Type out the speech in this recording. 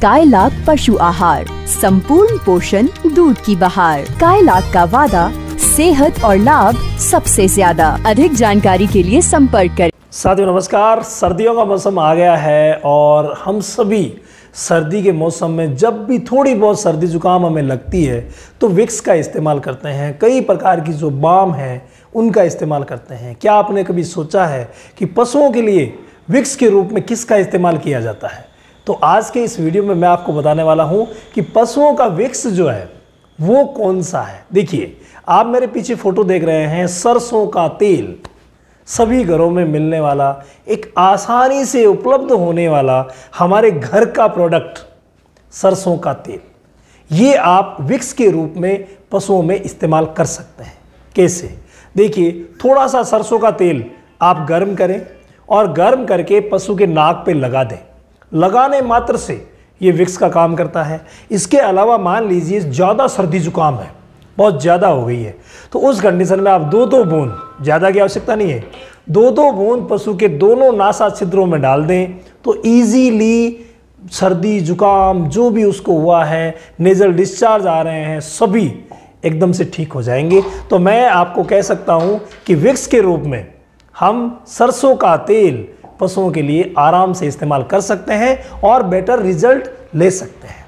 कायलाक पशु आहार संपूर्ण पोषण दूध की बहार कायलाक का वादा सेहत और लाभ सबसे ज्यादा अधिक जानकारी के लिए संपर्क करें साथियों नमस्कार सर्दियों का मौसम आ गया है और हम सभी सर्दी के मौसम में जब भी थोड़ी बहुत सर्दी जुकाम हमें लगती है तो विक्स का इस्तेमाल करते हैं कई प्रकार की जो बाम है उनका इस्तेमाल करते हैं क्या आपने कभी सोचा है कि पशुओं के लिए विक्स के रूप में किसका इस्तेमाल किया जाता है तो आज के इस वीडियो में मैं आपको बताने वाला हूँ कि पशुओं का विक्स जो है वो कौन सा है देखिए आप मेरे पीछे फ़ोटो देख रहे हैं सरसों का तेल सभी घरों में मिलने वाला एक आसानी से उपलब्ध होने वाला हमारे घर का प्रोडक्ट सरसों का तेल ये आप विक्स के रूप में पशुओं में इस्तेमाल कर सकते हैं कैसे देखिए थोड़ा सा सरसों का तेल आप गर्म करें और गर्म करके पशु के नाक पे लगा दें लगाने मात्र से ये विक्स का काम करता है इसके अलावा मान लीजिए ज़्यादा सर्दी जुकाम है बहुत ज़्यादा हो गई है तो उस कंडीशन में आप दो दो बूंद ज़्यादा की आवश्यकता नहीं है दो दो बूंद पशु के दोनों नासा छिद्रों में डाल दें तो ईजीली सर्दी जुकाम जो भी उसको हुआ है नेजल डिस्चार्ज आ रहे हैं सभी एकदम से ठीक हो जाएंगे तो मैं आपको कह सकता हूँ कि विक्स के रूप में हम सरसों का तेल पशुओं के लिए आराम से इस्तेमाल कर सकते हैं और बेटर रिजल्ट ले सकते हैं